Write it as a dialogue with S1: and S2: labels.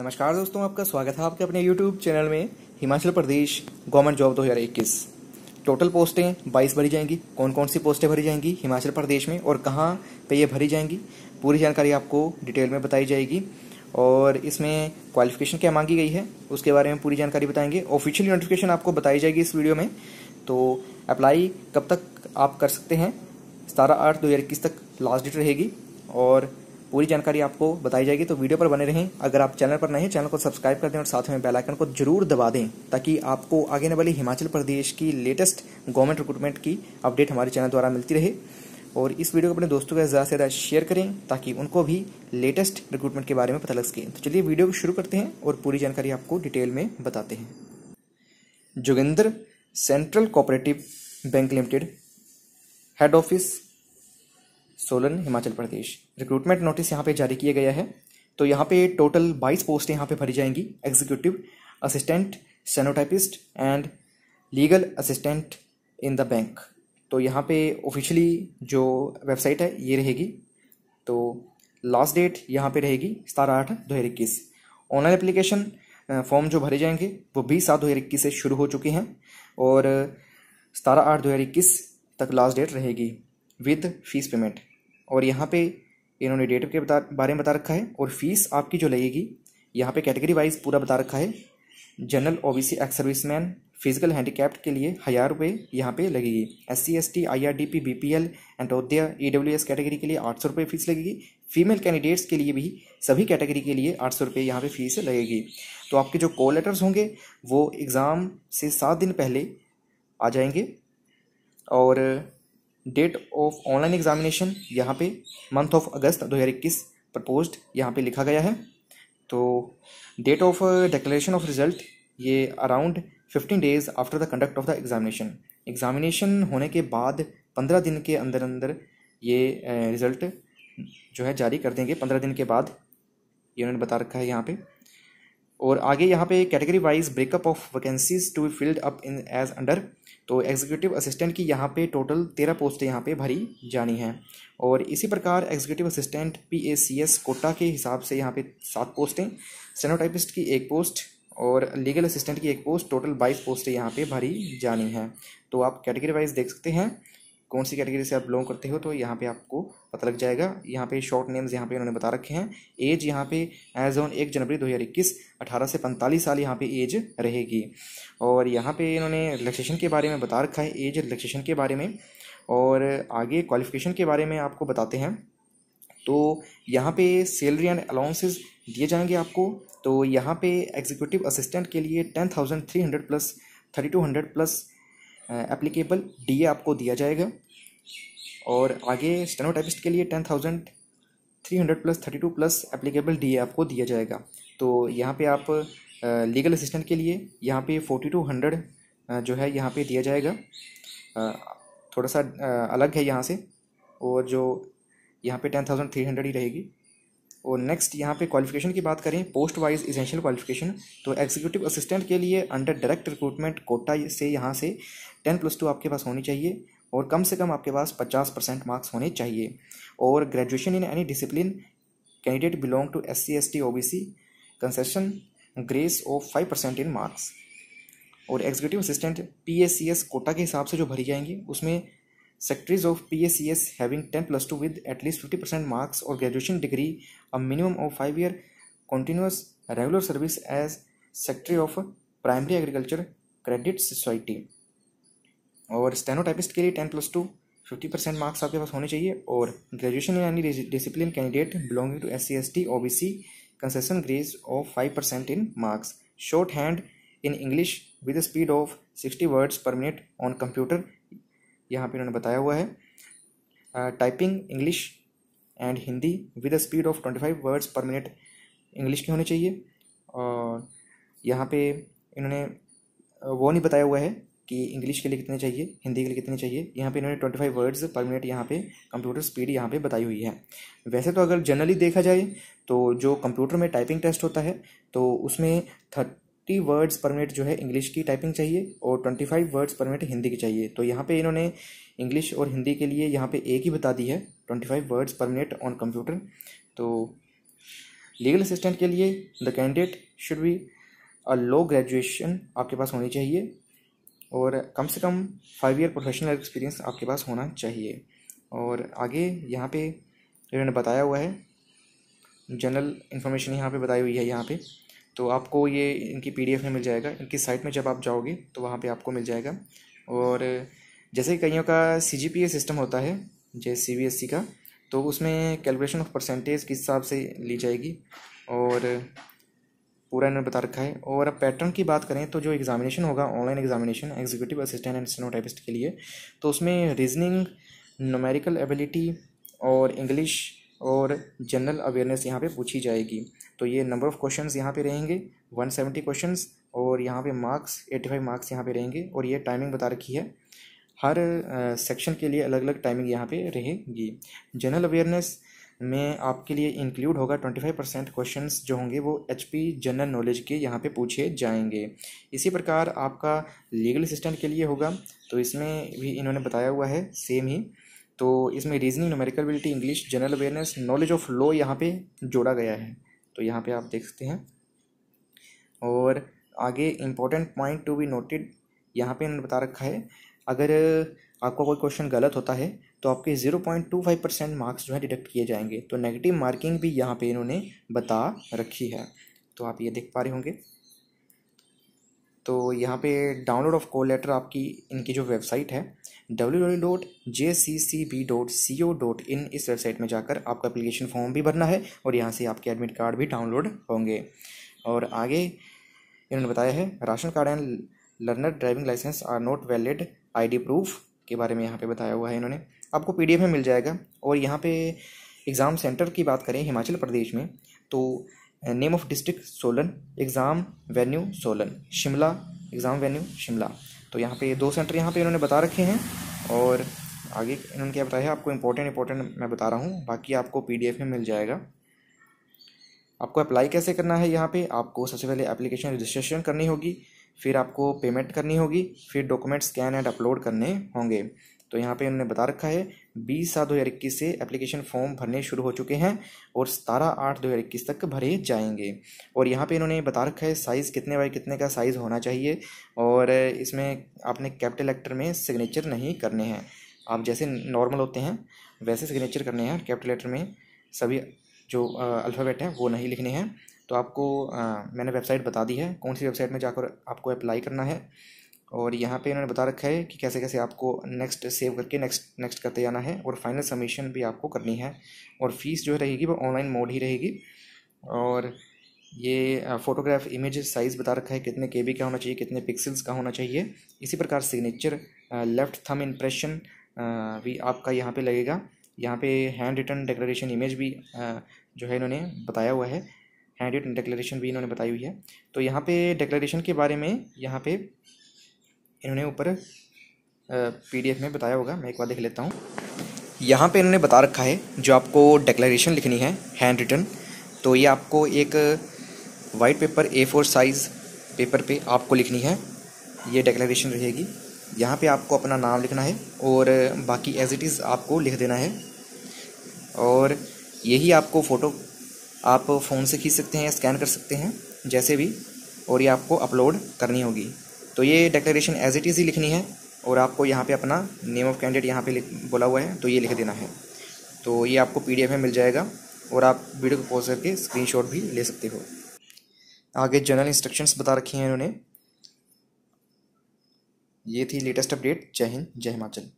S1: नमस्कार दोस्तों आपका स्वागत है आपके अपने यूट्यूब चैनल में Himachal Pradesh government job 2021 total पोस्टें 22 भरी जाएंगी कौन कौन सी पोस्टें भरी जाएंगी हिमाचल प्रदेश में और कहाँ पे ये भरी जाएंगी पूरी जानकारी आपको डिटेल में बताई जाएगी और इसमें क्वालिफिकेशन क्या मांगी गई है उसके बारे में पूरी जानकारी बताएंगे ऑफिशियल नोटिफिकेशन आपको बताई जाएगी इस वीडियो में तो अप्लाई कब तक आप कर सकते हैं सतारह आठ दो तक लास्ट डेट रहेगी और पूरी जानकारी आपको बताई जाएगी तो वीडियो पर बने रहें अगर आप चैनल पर नए हैं चैनल को सब्सक्राइब कर दें और साथ में बेल आइकन को जरूर दबा दें ताकि आपको आगे आने वाली हिमाचल प्रदेश की लेटेस्ट गवर्नमेंट रिक्रूटमेंट की अपडेट हमारे चैनल द्वारा मिलती रहे और इस वीडियो को अपने दोस्तों के ज़्यादा से ज़्यादा शेयर करें ताकि उनको भी लेटेस्ट रिक्रूटमेंट के बारे में पता लग सके तो चलिए वीडियो को शुरू करते हैं और पूरी जानकारी आपको डिटेल में बताते हैं Joginder central cooperative bank limited head office Solan Himachal Pradesh recruitment notice यहाँ पे जारी किया गया है तो यहाँ पे टोटल बाईस पोस्टें यहाँ पे भरी जाएंगी executive assistant stenotypist and legal assistant in the bank तो यहाँ पे ऑफिशियली जो वेबसाइट है ये रहेगी तो लास्ट डेट यहाँ पे रहेगी सतारह आठ दो हज़ार इक्कीस ऑनलाइन एप्लीकेशन फॉर्म जो भरे जाएंगे वो बीस सात दो हज़ार इक्कीस से शुरू हो चुके हैं और सतारह आठ दो हज़ार इक्कीस तक लास्ट डेट रहेगी विद फीस पेमेंट और यहाँ पे इन्होंने डेट के बारे में बता रखा है और फीस आपकी जो लगेगी यहाँ पे कैटेगरी वाइज पूरा बता रखा है general O B C ex serviceman physical handicap के लिए हज़ार रुपये यहाँ पे लगेगी S C S T I R D P B P L and Antyodaya E W S category के लिए आठ सौ रुपये फीस लगेगी फीमेल कैंडिडेट्स के लिए भी सभी कैटेगरी के लिए आठ सौ रुपये यहाँ पर फीस लगेगी तो आपके जो कॉल लेटर्स होंगे वो एग्ज़ाम से सात दिन पहले आ जाएंगे और डेट ऑफ ऑनलाइन एग्जामिनेशन यहाँ पे मंथ ऑफ अगस्त 2021 प्रपोज यहाँ पर लिखा गया है तो date of declaration of result ये around fifteen days after the conduct of the examination examination होने के बाद पंद्रह दिन के अंदर अंदर ये रिज़ल्ट uh, जो है जारी कर देंगे पंद्रह दिन के बाद ये उन्होंने बता रखा है यहाँ पे और आगे यहाँ पे category wise breakup of vacancies to be filled up in as under तो एग्जीक्यूटिव असिस्टेंट की यहाँ पे टोटल तेरह पोस्टें यहाँ पे भरी जानी हैं और इसी प्रकार executive assistant P A C S quota के हिसाब से यहाँ पे सात पोस्टें सेनोटाइपिस्ट की एक पोस्ट और लीगल असिस्टेंट की एक पोस्ट टोटल बाईस पोस्टें यहाँ पे भरी जानी हैं तो आप कैटेगरी वाइज देख सकते हैं कौन सी कैटेगरी से आप बिलोंग करते हो तो यहाँ पे आपको पता लग जाएगा यहाँ पे शॉर्ट नेम्स यहाँ पे उन्होंने बता रखे हैं एज यहाँ पे एज ऑन एक जनवरी 2021 18 से 45 साल यहाँ पे एज रहेगी और यहाँ पे इन्होंने रिलैक्सेशन के बारे में बता रखा है एज रिलैक्सेशन के बारे में और आगे क्वालिफिकेशन के बारे में आपको बताते हैं तो यहाँ पे सैलरी एंड अलाउंसेस दिए जाएंगे आपको तो यहाँ पे एग्जीक्यूटिव असिस्टेंट के लिए ten thousand three hundred plus thirty two hundred plus applicable D आपको दिया जाएगा और आगे स्टेनोटाइपिस्ट के लिए ten thousand three hundred plus thirty two plus applicable D आपको दिया जाएगा तो यहाँ पे आप लीगल असिस्टेंट के लिए यहाँ पे फोर्टी टू हंड्रेड जो है यहाँ पे दिया जाएगा थोड़ा सा अलग है यहाँ से और जो यहाँ पे टेन थाउजेंड थ्री हंड्रेड ही रहेगी और नेक्स्ट यहाँ पे क्वालिफिकेशन की बात करें पोस्ट वाइज इजेंशियल क्वालिफिकेशन तो एग्जीक्यूटिव असिस्टेंट के लिए अंडर डायरेक्ट रिक्रूटमेंट कोटा से यहाँ से टेन प्लस टू आपके पास होनी चाहिए और कम से कम आपके पास पचास परसेंट मार्क्स होने चाहिए और graduation in any discipline candidate belong to S C S T O B C concession grace of five percent in marks और executive assistant P S C S quota के हिसाब से जो भरी जाएंगी उसमें secretaries of P S C S having ten plus two with at least fifty percent marks और graduation degree a minimum of 5 year continuous regular service as secretary of primary agriculture credit society और stenotypist के लिए ten plus two fifty percent marks आपके पास होने चाहिए और graduation यानी discipline candidate belonging to S C S T O B C concession grace of five percent in marks shorthand in English with speed of sixty words per minute on computer यहाँ पे इन्होंने बताया हुआ है typing uh, English and Hindi with a speed of twenty five words per minute English की होनी चाहिए और यहाँ पे इन्होंने वो नहीं बताया हुआ है कि इंग्लिश के लिए कितने चाहिए हिंदी के लिए कितने चाहिए यहाँ पे इन्होंने twenty five words per minute यहाँ पे कंप्यूटर स्पीड यहाँ पे बताई हुई है वैसे तो अगर जनरली देखा जाए तो जो कंप्यूटर में टाइपिंग टेस्ट होता है तो उसमें फिफ्टी वर्ड्स पर मिनट जो है इंग्लिश की टाइपिंग चाहिए और twenty five words per minute Hindi की चाहिए तो यहाँ पे इन्होंने इंग्लिश और हिंदी के लिए यहाँ पे एक ही बता दी है twenty five words per minute on computer तो लीगल असिस्टेंट के लिए the candidate should be a law graduation आपके पास होनी चाहिए और कम से कम फाइव ईयर प्रोफेशनल एक्सपीरियंस आपके पास होना चाहिए और आगे यहाँ पे इन्होंने बताया हुआ है जनरल इन्फॉर्मेशन यहाँ पे बताई हुई है यहाँ पे तो आपको ये इनकी पी में मिल जाएगा इनकी साइट में जब आप जाओगे तो वहाँ पर आपको मिल जाएगा और जैसे कईयों का सी सिस्टम होता है जैसे सी का तो उसमें कैलकुलेशन ऑफ परसेंटेज किस हिसाब से ली जाएगी और पूरा इन्होंने बता रखा है और अब पैटर्न की बात करें तो जो एग्जामिनेशन होगा online examination executive assistant and stenotypist के लिए तो उसमें रीजनिंग नोमेरिकल एबिलिटी और इंग्लिश और जनरल अवेयरनेस यहाँ पे पूछी जाएगी तो ये नंबर ऑफ़ क्वेश्चंस यहाँ पे रहेंगे 170 क्वेश्चनस और यहाँ पे मार्क्स 85 मार्क्स यहाँ पे रहेंगे और ये टाइमिंग बता रखी है हर सेक्शन के लिए अलग अलग टाइमिंग यहाँ पे रहेगी जनरल अवेयरनेस में आपके लिए इंक्लूड होगा ट्वेंटी फाइव परसेंट क्वेश्चन जो होंगे वो एच पी जनरल नॉलेज के यहाँ पे पूछे जाएंगे इसी प्रकार आपका लीगल असिस्टेंट के लिए होगा तो इसमें भी इन्होंने बताया हुआ है सेम ही तो इसमें reasoning numerical ability English general awareness knowledge of law यहाँ पे जोड़ा गया है तो यहाँ पे आप देख सकते हैं और आगे important point to be noted यहाँ पे इन्होंने बता रखा है अगर आपका कोई क्वेश्चन गलत होता है तो आपके zero point two five percent marks जो है डिडक्ट किए जाएंगे तो नेगेटिव मार्किंग भी यहाँ पे इन्होंने बता रखी है तो आप ये देख पा रहे होंगे तो यहाँ पे डाउनलोड ऑफ कॉल लेटर आपकी इनकी जो वेबसाइट है W dot J C C B dot C O dot in इस वेबसाइट में जाकर आपका अप्लीकेशन फॉर्म भी भरना है और यहाँ से आपके एडमिट कार्ड भी डाउनलोड होंगे और आगे इन्होंने बताया है ration card and learner driving licence are not valid ID proof के बारे में यहाँ पे बताया हुआ है इन्होंने आपको पीडीएफ में मिल जाएगा और यहाँ पे एग्ज़ाम सेंटर की बात करें हिमाचल प्रदेश में तो name of district Solan exam venue Solan Shimla exam venue Shimla तो यहाँ पे ये दो सेंटर यहाँ पे इन्होंने बता रखे हैं और आगे इन्होंने क्या बताया आपको इम्पोर्टेंट इम्पोर्टेंट मैं बता रहा हूँ बाकी आपको पी में मिल जाएगा आपको अप्लाई कैसे करना है यहाँ पे आपको सबसे पहले एप्लीकेशन रजिस्ट्रेशन करनी होगी फिर आपको पेमेंट करनी होगी फिर डॉक्यूमेंट स्कैन एंड अपलोड करने होंगे तो यहाँ पे इन्होंने बता रखा है बीस सात दो हज़ार इक्कीस से एप्लीकेशन फॉर्म भरने शुरू हो चुके हैं और सतारह आठ दो हज़ार इक्कीस तक भरे जाएंगे और यहाँ पे इन्होंने बता रखा है साइज़ कितने बाई कितने का साइज़ होना चाहिए और इसमें आपने कैपिटल लेटर में सिग्नेचर नहीं करने हैं आप जैसे नॉर्मल होते हैं वैसे सिग्नेचर करने हैं कैपिटल लेटर में सभी जो अल्फ़ाबेट हैं वो नहीं लिखने हैं तो आपको आ, मैंने वेबसाइट बता दी है कौन सी वेबसाइट में जाकर आपको अप्लाई करना है और यहाँ पे इन्होंने बता रखा है कि कैसे कैसे आपको नेक्स्ट सेव करके नेक्स्ट नेक्स्ट करते जाना है और फाइनल सबमिशन भी आपको करनी है और फीस जो रहेगी वो ऑनलाइन मोड ही रहेगी और ये फोटोग्राफ इमेज साइज़ बता रखा है कितने के का होना चाहिए कितने पिक्सल्स का होना चाहिए इसी प्रकार सिग्नेचर लेफ़्ट थम इम्प्रेशन भी आपका यहाँ पर लगेगा यहाँ पर हैंड रिटर्न डेकोरेशन इमेज भी जो है इन्होंने बताया हुआ है हैंड रिटर्न डेकोरेशन भी इन्होंने बताई हुई है तो यहाँ पर डेकोरेशन के बारे में यहाँ पर इन्होंने ऊपर पीडीएफ में बताया होगा मैं एक बार देख लेता हूँ यहाँ पे इन्होंने बता रखा है जो आपको डिक्लेरेशन लिखनी है हैंड रिटर्न तो ये आपको एक white paper A four size paper पे आपको लिखनी है ये डिक्लेरेशन रहेगी यहाँ पे आपको अपना नाम लिखना है और बाकी एज इट इज़ आपको लिख देना है और यही आपको फ़ोटो आप फ़ोन से खींच सकते हैं स्कैन कर सकते हैं जैसे भी और ये आपको अपलोड करनी होगी तो ये डिक्लेरेशन एज इट इज़ ही लिखनी है और आपको यहाँ पे अपना नेम ऑफ कैंडिडेट यहाँ पे बोला हुआ है तो ये लिख देना है तो ये आपको पी में मिल जाएगा और आप वीडियो को पॉज करके स्क्रीन भी ले सकते हो आगे जनरल इंस्ट्रक्शंस बता रखी हैं इन्होंने ये थी लेटेस्ट अपडेट जय हिंद जय हिमाचल